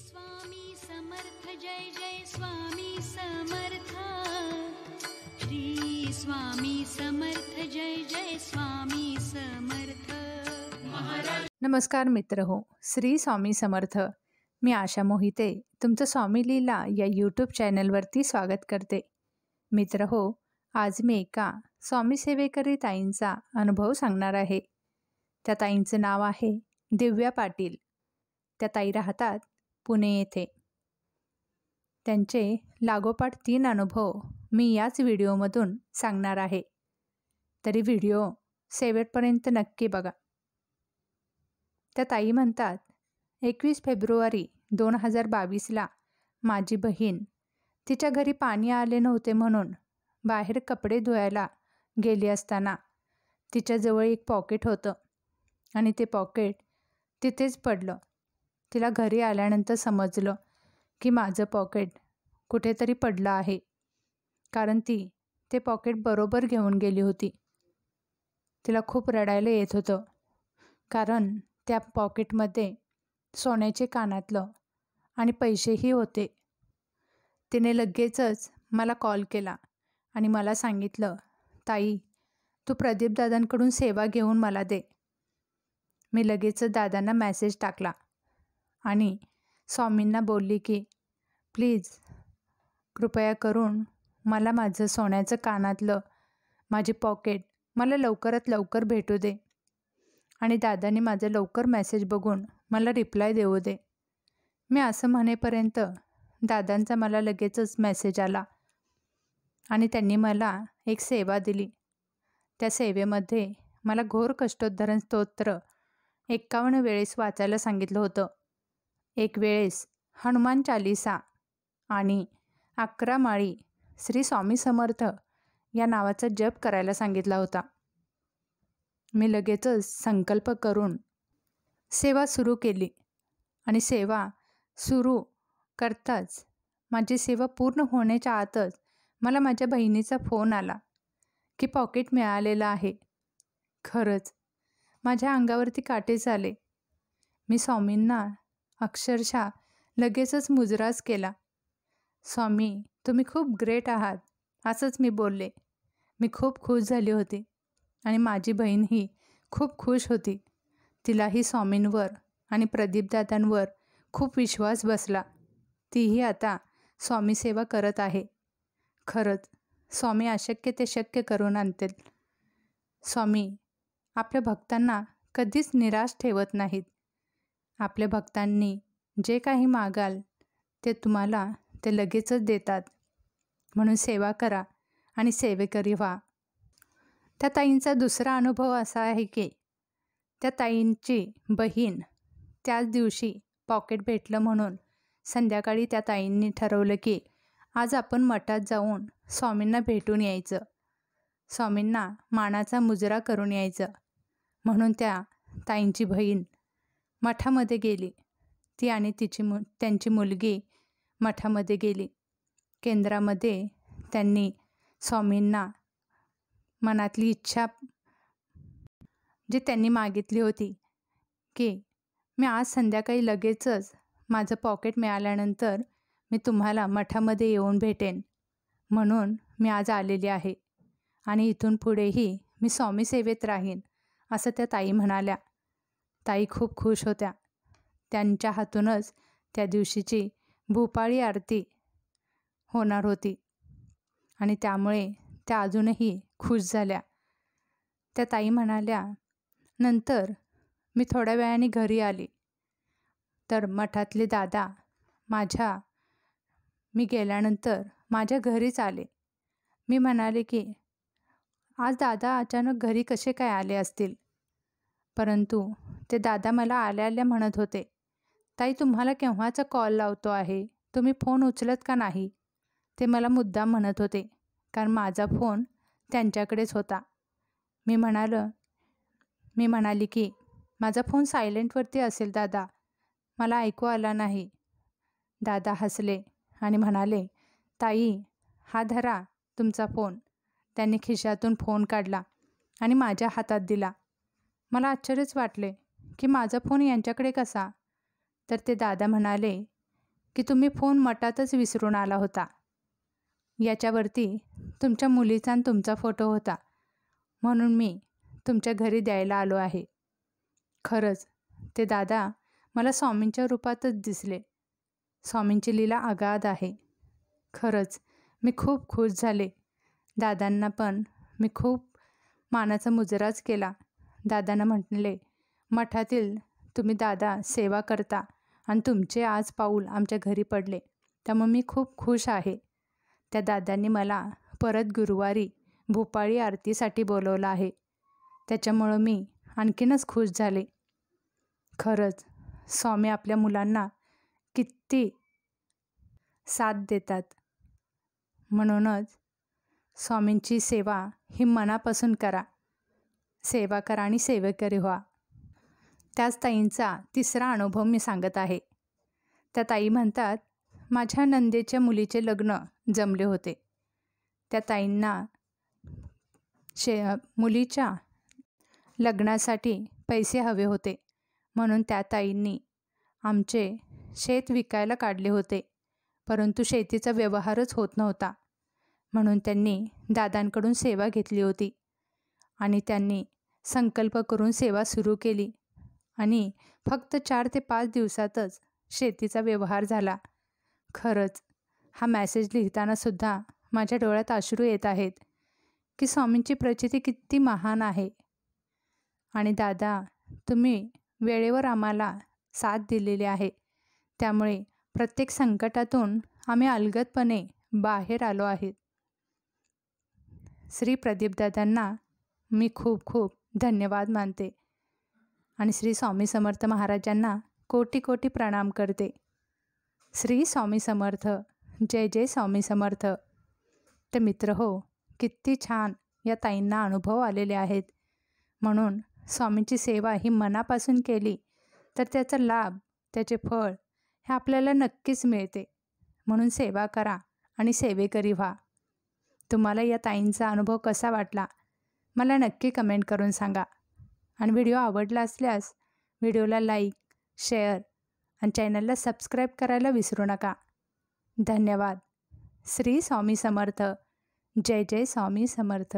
स्वामी समर्थ जय जय स्वामी समर्थ श्री स्वामी समर्थ जय जय स्वामी समर्थ नमस्कार मित्र हो श्री स्वामी समर्थ मी आशा मोहिते तुमचं स्वामी लीला या यूट्यूब चॅनलवरती स्वागत करते मित्र हो आज मी एका स्वामी सेवेकरी ताईंचा अनुभव सांगणार आहे त्या ताईंचं नाव आहे दिव्या पाटील त्या ताई राहतात पुणे येथे त्यांचे लागोपाठ तीन अनुभव मी याच व्हिडिओमधून सांगणार आहे तरी व्हिडिओ शेवटपर्यंत नक्की बघा त्या ताई म्हणतात एकवीस फेब्रुवारी दोन हजार बावीसला माझी बहीण तिच्या घरी पाणी आले नव्हते म्हणून बाहेर कपडे धुवायला गेली असताना तिच्याजवळ एक पॉकेट होतं आणि ते पॉकेट तिथेच पडलं तिला घरी आल्यानंतर समजलं की माझं पॉकेट कुठेतरी पडलं आहे कारण ती ते पॉकेट बरोबर घेऊन गेली होती तिला खूप रडायला येत होतं कारण त्या पॉकेटमध्ये सोन्याचे कानातलं आणि पैसेही होते तिने लगेचच मला कॉल केला आणि मला सांगितलं ताई तू प्रदीपदादांकडून सेवा घेऊन मला दे मी लगेचच दादांना मॅसेज टाकला आणि स्वामींना बोलली की प्लीज कृपया करून मला माझं सोन्याचं कानातलं माझी पॉकेट मला लवकरात लवकर भेटू दे आणि दादांनी माझा लवकर मेसेज बघून मला रिप्लाय देऊ दे मी असं म्हणेपर्यंत दादांचा मला लगेचच मेसेज आला आणि त्यांनी मला एक सेवा दिली त्या सेवेमध्ये मला घोर कष्टोद्धरण स्तोत्र एक्कावन्न वेळेस वाचायला सांगितलं होतं एक वेळेस हनुमान चालिसा आणि अकरा माळी श्री स्वामी समर्थ या नावाचा जप करायला सांगितला होता मी लगेचच संकल्प करून सेवा सुरू केली आणि सेवा सुरू करताच माझी सेवा पूर्ण होण्याच्या आतच मला माझ्या बहिणीचा फोन आला की पॉकेट मिळालेलं आहे खरंच माझ्या अंगावरती काटे झाले मी स्वामींना अक्षरशः लगेचच मुजरास केला स्वामी तुम्ही खूप ग्रेट आहात असंच मी बोलले मी खूप खुश झाली होती आणि माझी बहीणही खूप खुश होती तिलाही स्वामींवर आणि प्रदीपदात्यांवर खूप विश्वास बसला तीही आता स्वामी सेवा करत आहे खरंच स्वामी अशक्य ते शक्य करून आणतील स्वामी आपल्या भक्तांना कधीच निराश ठेवत नाहीत आपल्या भक्तांनी जे काही मागाल ते तुम्हाला ते लगेचच देतात म्हणून सेवा करा आणि सेवेकरी व्हा त्या ताईंचा दुसरा अनुभव असा आहे की त्या ताईंची बहीण त्याच दिवशी पॉकेट भेटलं म्हणून संध्याकाळी त्या ताईंनी ठरवलं की आज आपण मठात जाऊन स्वामींना भेटून यायचं स्वामींना मानाचा मुजरा करून यायचं म्हणून त्या ताईंची बहीण मठामध्ये गेली ती आणि तिची मु त्यांची मुलगी मठामध्ये गेली केंद्रामध्ये त्यांनी स्वामींना मनातली इच्छा जी त्यांनी मागितली होती की मी आज संध्याकाळी लगेचच माझं पॉकेट मिळाल्यानंतर मी तुम्हाला मठामध्ये येऊन भेटेन म्हणून मी आज आलेली आहे आणि इथून पुढेही मी स्वामी सेवेत राहीन असं त्या ताई म्हणाल्या ताई खूप खुश होत्या त्यांच्या हातूनच त्या दिवशीची भूपाळी आरती होणार होती आणि त्यामुळे त्या अजूनही खुश झाल्या त्या ताई म्हणाल्या नंतर मी थोड्या वेळाने घरी आली तर मठातले दादा माझ्या मी गेल्यानंतर माझ्या घरीच आले मी म्हणाले की आज दादा अचानक घरी कसे काय आले असतील परंतु ते दादा मला आल्या आल्या म्हणत होते ताई तुम्हाला केव्हाचा कॉल लावतो आहे तुम्ही फोन उचलत का नाही ते मला मुद्दाम म्हणत होते कारण माझा फोन त्यांच्याकडेच होता मी म्हणालं मी म्हणाली की माझा फोन सायलेंटवरती असेल दादा मला ऐकू आला नाही दादा हसले आणि म्हणाले ताई हा धरा तुमचा फोन त्यांनी खिशातून फोन काढला आणि माझ्या हातात दिला मला आश्चर्यच वाटले की माझा फोन यांच्याकडे कसा तर ते दादा म्हणाले की तुम्ही फोन मटातच विसरून आला होता याच्यावरती तुमच्या मुलीचा आणि तुमचा फोटो होता म्हणून मी तुमच्या घरी द्यायला आलो आहे खरंच ते दादा मला स्वामींच्या रूपातच दिसले स्वामींची लीला आगाध आहे खरंच मी खूप खुश झाले दादांना पण मी खूप मानाचा मुजराच केला दादांना म्हटले मठातील तुम्ही दादा सेवा करता आणि तुमचे आज पाऊल आमच्या घरी पडले त्यामुळे मी खूप खुश आहे त्या दादांनी मला परत गुरुवारी भोपाळी आरतीसाठी बोलवलं आहे त्याच्यामुळं मी आणखीनच खुश झाले खरंच स्वामी आपल्या मुलांना किती साथ देतात म्हणूनच स्वामींची सेवा ही मनापासून करा सेवा करा आणि सेवेकरी व्हा त्याच ताईंचा तिसरा अनुभव मी सांगत आहे त्या ताई म्हणतात माझ्या नंदेच्या मुलीचे लग्न जमले होते त्या ताईंना शे मुलीच्या लग्नासाठी पैसे हवे होते म्हणून त्या ताईंनी आमचे शेत विकायला काढले होते परंतु शेतीचा व्यवहारच होत नव्हता म्हणून त्यांनी दादांकडून सेवा घेतली होती आणि त्यांनी संकल्प करून सेवा सुरू केली आणि फक्त चार ते पाच दिवसातच शेतीचा व्यवहार झाला खरंच हा मॅसेज लिहितानासुद्धा माझ्या डोळ्यात अश्रू येत आहेत की स्वामींची प्रचिती किती महान आहे आणि दादा तुम्ही वेळेवर आम्हाला साथ दिलेली आहे त्यामुळे प्रत्येक संकटातून आम्ही अलगदपणे बाहेर आलो आहेत श्री प्रदीपदादांना मी खूप खूप धन्यवाद मानते आणि श्री स्वामी समर्थ महाराजांना कोटी कोटी प्रणाम करते श्री स्वामी समर्थ जय जय स्वामी समर्थ तर मित्र हो किती छान या ताईंना अनुभव आलेले आहेत म्हणून स्वामींची सेवा ही मनापासून केली तर त्याचा लाभ त्याचे फळ हे आपल्याला नक्कीच मिळते म्हणून सेवा करा आणि सेवेकरी व्हा तुम्हाला या ताईंचा अनुभव कसा वाटला मला नक्की कमेंट करून सांगा आणि व्हिडिओ आवडला असल्यास व्हिडिओला लाईक शेअर आणि चॅनलला सबस्क्राईब करायला विसरू नका धन्यवाद श्री स्वामी समर्थ जय जय स्वामी समर्थ